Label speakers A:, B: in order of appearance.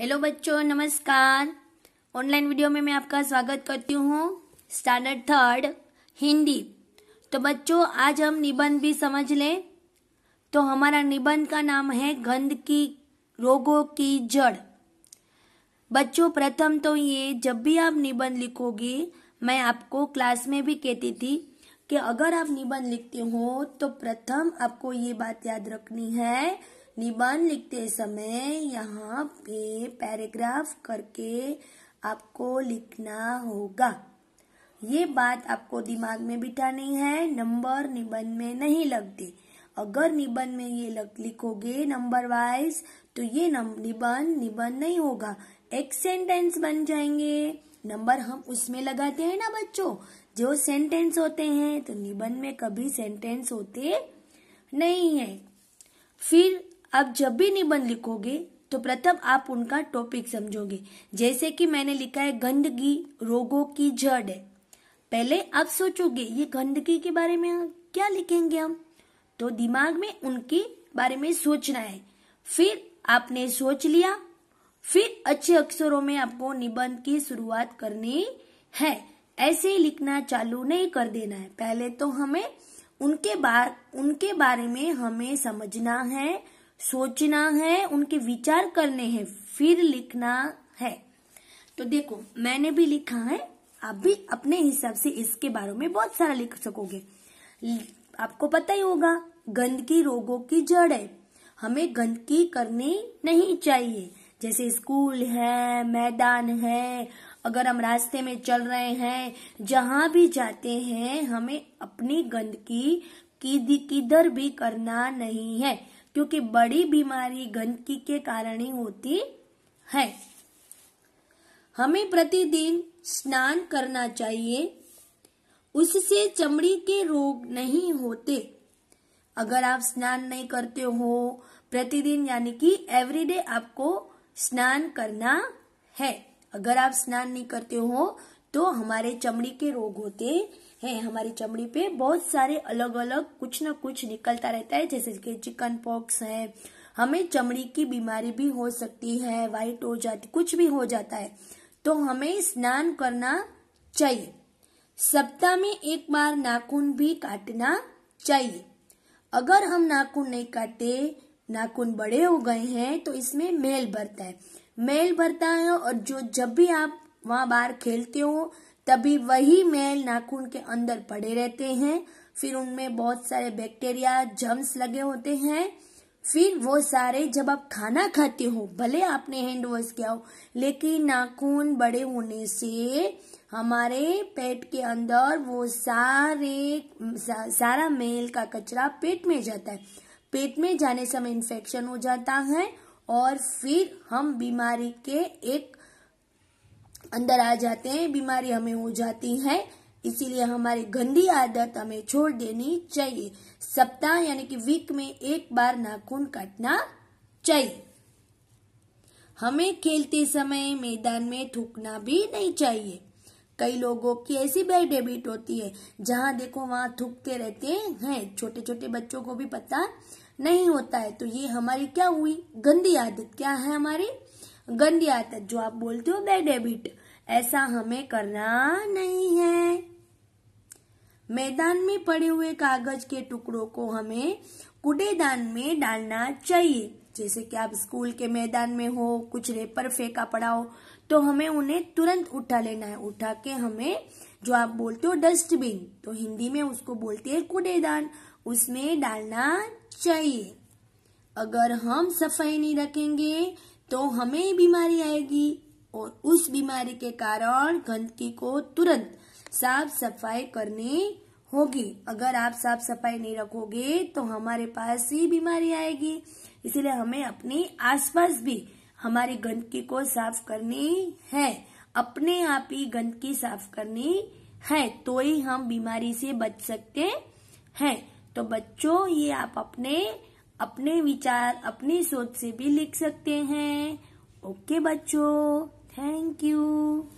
A: Hello बच्चों नमस्कार online video में मैं आपका स्वागत करती हूँ स्टैंडर्ड थर्ड हिंदी तो बच्चों आज हम निबंध भी समझ लें तो हमारा निबंध का नाम है गंध की रोगों की जड़ बच्चों प्रथम तो ये जब भी आप निबंध लिखोगे मैं आपको क्लास में भी कहती थी कि अगर आप निबंध लिखते हो तो प्रथम आपको ये बात याद रखनी है निबंध लिखते समय यहाँ पे पैराग्राफ करके आपको लिखना होगा ये बात आपको दिमाग में बिठानी है नंबर निबंध में नहीं लगते अगर निबंध में ये लिखोगे नंबर वाइज तो ये निबंध निबंध नहीं होगा एक सेंटेंस बन जाएंगे नंबर हम उसमें लगाते हैं ना बच्चों जो सेंटेंस होते हैं तो निबंध में कभी सेंटेंस होते नहीं है फिर आप जब भी निबंध लिखोगे तो प्रथम आप उनका टॉपिक समझोगे जैसे कि मैंने लिखा है गंदगी रोगों की जड़ है पहले आप सोचोगे ये गंदगी के बारे में क्या लिखेंगे हम तो दिमाग में उनके बारे में सोचना है फिर आपने सोच लिया फिर अच्छे अक्षरों में आपको निबंध की शुरुआत करनी है ऐसे ही लिखना चालू नहीं कर देना है पहले तो हमें उनके बार उनके बारे में हमें समझना है सोचना है उनके विचार करने हैं फिर लिखना है तो देखो मैंने भी लिखा है आप भी अपने हिसाब से इसके बारे में बहुत सारा लिख सकोगे आपको पता ही होगा गंदगी रोगों की जड़ है हमें गंदगी करनी नहीं चाहिए जैसे स्कूल है मैदान है अगर हम रास्ते में चल रहे हैं जहां भी जाते हैं हमें अपनी गंदगी किधर भी करना नहीं है क्योंकि बड़ी बीमारी गंदगी के कारण ही होती है हमें प्रतिदिन स्नान करना चाहिए उससे चमड़ी के रोग नहीं होते अगर आप स्नान नहीं करते हो प्रतिदिन यानी कि एवरीडे आपको स्नान करना है अगर आप स्नान नहीं करते हो तो हमारे चमड़ी के रोग होते हैं हमारी चमड़ी पे बहुत सारे अलग अलग कुछ ना कुछ निकलता रहता है जैसे कि चिकन पॉक्स है हमें चमड़ी की बीमारी भी हो सकती है वाइट हो जाती कुछ भी हो जाता है तो हमें स्नान करना चाहिए सप्ताह में एक बार नाखून भी काटना चाहिए अगर हम नाखून नहीं काटे नाखून बड़े हो गए हैं तो इसमें मेल भरता है मेल भरता है और जो जब भी आप वहाँ बाहर खेलते हो तभी वही मैल नाखून के अंदर पड़े रहते हैं फिर उनमें बहुत सारे बैक्टीरिया जम्स लगे होते हैं फिर वो सारे जब आप खाना खाते हो भले आपने हैंड वॉश किया हो लेकिन नाखून बड़े होने से हमारे पेट के अंदर वो सारे सा, सारा मेल का कचरा पेट में जाता है पेट में जाने समय इन्फेक्शन हो जाता है और फिर हम बीमारी के एक अंदर आ जाते हैं बीमारी हमें हो जाती है इसीलिए हमारी गंदी आदत हमें छोड़ देनी चाहिए सप्ताह यानी कि वीक में एक बार नाखून काटना चाहिए हमें खेलते समय मैदान में थूकना भी नहीं चाहिए कई लोगों की ऐसी बैड हैबिट होती है जहां देखो वहां थूकते रहते हैं छोटे छोटे बच्चों को भी पता नहीं होता है तो ये हमारी क्या हुई गंदी आदत क्या है हमारी गंदी आदत जो आप बोलते हो बैड हैबिट ऐसा हमें करना नहीं है मैदान में पड़े हुए कागज के टुकड़ों को हमें कूड़ेदान में डालना चाहिए जैसे कि आप स्कूल के मैदान में हो कुछ रेपर फेंका पड़ा हो तो हमें उन्हें तुरंत उठा लेना है उठा के हमें जो आप बोलते हो डस्टबिन तो हिंदी में उसको बोलते हैं कूड़ेदान उसमें डालना चाहिए अगर हम सफाई नहीं रखेंगे तो हमें बीमारी आएगी और उस बीमारी के कारण गंदगी को तुरंत साफ सफाई करनी होगी अगर आप साफ सफाई नहीं रखोगे तो हमारे पास ही बीमारी आएगी इसलिए हमें अपने आसपास भी हमारी गंदगी को साफ करनी है अपने आप ही गंदगी साफ करनी है तो ही हम बीमारी से बच सकते हैं तो बच्चों ये आप अपने अपने विचार अपनी सोच से भी लिख सकते हैं ओके बच्चों Thank you.